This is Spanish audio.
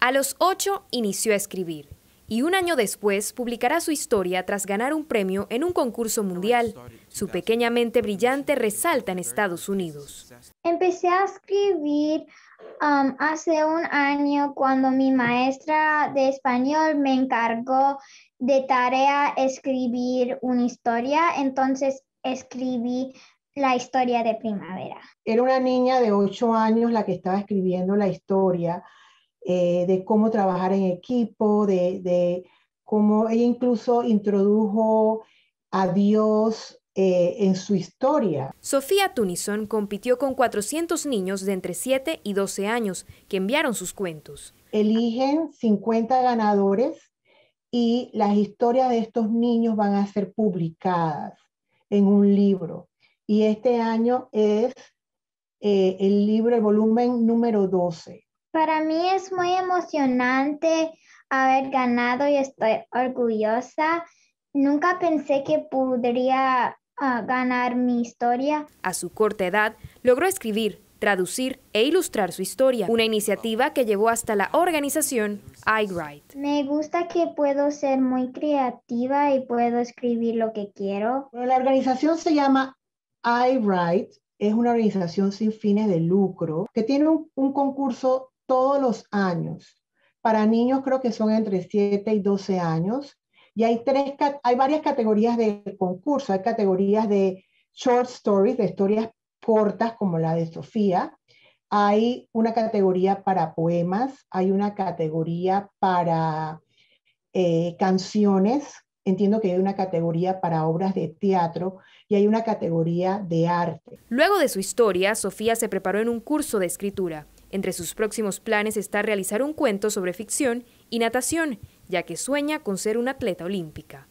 A los ocho inició a escribir y un año después publicará su historia tras ganar un premio en un concurso mundial. Su pequeña mente brillante resalta en Estados Unidos. Empecé a escribir um, hace un año cuando mi maestra de español me encargó de tarea escribir una historia, entonces escribí la historia de primavera. Era una niña de ocho años la que estaba escribiendo la historia eh, de cómo trabajar en equipo, de, cómo ella incluso introdujo a Dios eh, en su historia. Sofía Tunison compitió con 400 niños de entre 7 y 12 años que enviaron sus cuentos. Eligen 50 ganadores y las historias de estos niños van a ser publicadas en un libro. Y este año es eh, el libro, el volumen número 12. Para mí es muy emocionante haber ganado y estoy orgullosa. Nunca pensé que podría ah, ganar mi historia. A su corta edad, logró escribir, traducir e ilustrar su historia, una iniciativa que llevó hasta la organización iWrite. Me gusta que puedo ser muy creativa y puedo escribir lo que quiero. la organización se llama iWrite, es una organización sin fines de lucro que tiene un, un concurso todos los años. Para niños creo que son entre 7 y 12 años. Y hay, tres, hay varias categorías de concurso. Hay categorías de short stories, de historias cortas como la de Sofía. Hay una categoría para poemas, hay una categoría para eh, canciones, entiendo que hay una categoría para obras de teatro y hay una categoría de arte. Luego de su historia, Sofía se preparó en un curso de escritura. Entre sus próximos planes está realizar un cuento sobre ficción y natación, ya que sueña con ser una atleta olímpica.